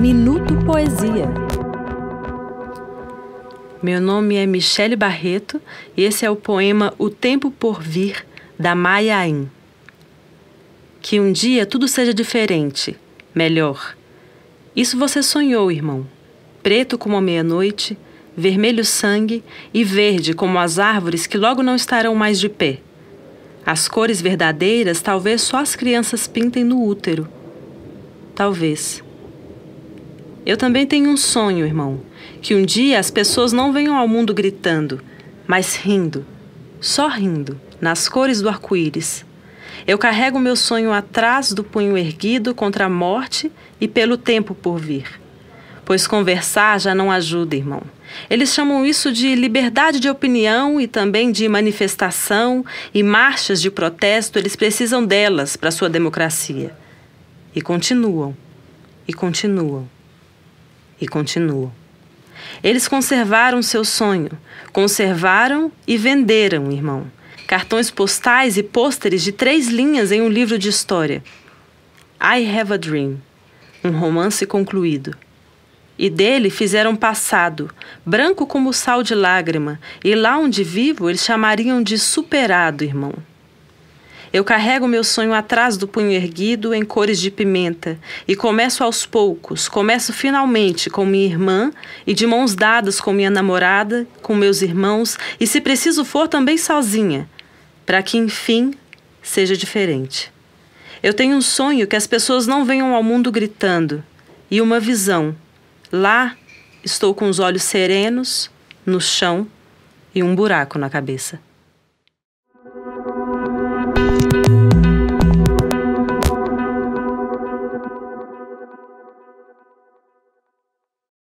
Minuto Poesia. Meu nome é Michele Barreto e esse é o poema O Tempo por Vir, da Maia Que um dia tudo seja diferente, melhor. Isso você sonhou, irmão. Preto como a meia-noite, vermelho sangue e verde como as árvores que logo não estarão mais de pé. As cores verdadeiras talvez só as crianças pintem no útero. Talvez. Eu também tenho um sonho, irmão, que um dia as pessoas não venham ao mundo gritando, mas rindo, só rindo, nas cores do arco-íris. Eu carrego meu sonho atrás do punho erguido contra a morte e pelo tempo por vir. Pois conversar já não ajuda, irmão. Eles chamam isso de liberdade de opinião e também de manifestação e marchas de protesto, eles precisam delas para sua democracia. E continuam, e continuam e continuo. Eles conservaram seu sonho, conservaram e venderam, irmão. Cartões postais e pôsteres de três linhas em um livro de história. I Have a Dream, um romance concluído. E dele fizeram passado, branco como sal de lágrima, e lá onde vivo eles chamariam de superado, irmão. Eu carrego meu sonho atrás do punho erguido em cores de pimenta e começo aos poucos, começo finalmente com minha irmã e de mãos dadas com minha namorada, com meus irmãos e, se preciso for, também sozinha, para que enfim seja diferente. Eu tenho um sonho que as pessoas não venham ao mundo gritando e uma visão. Lá estou com os olhos serenos, no chão e um buraco na cabeça.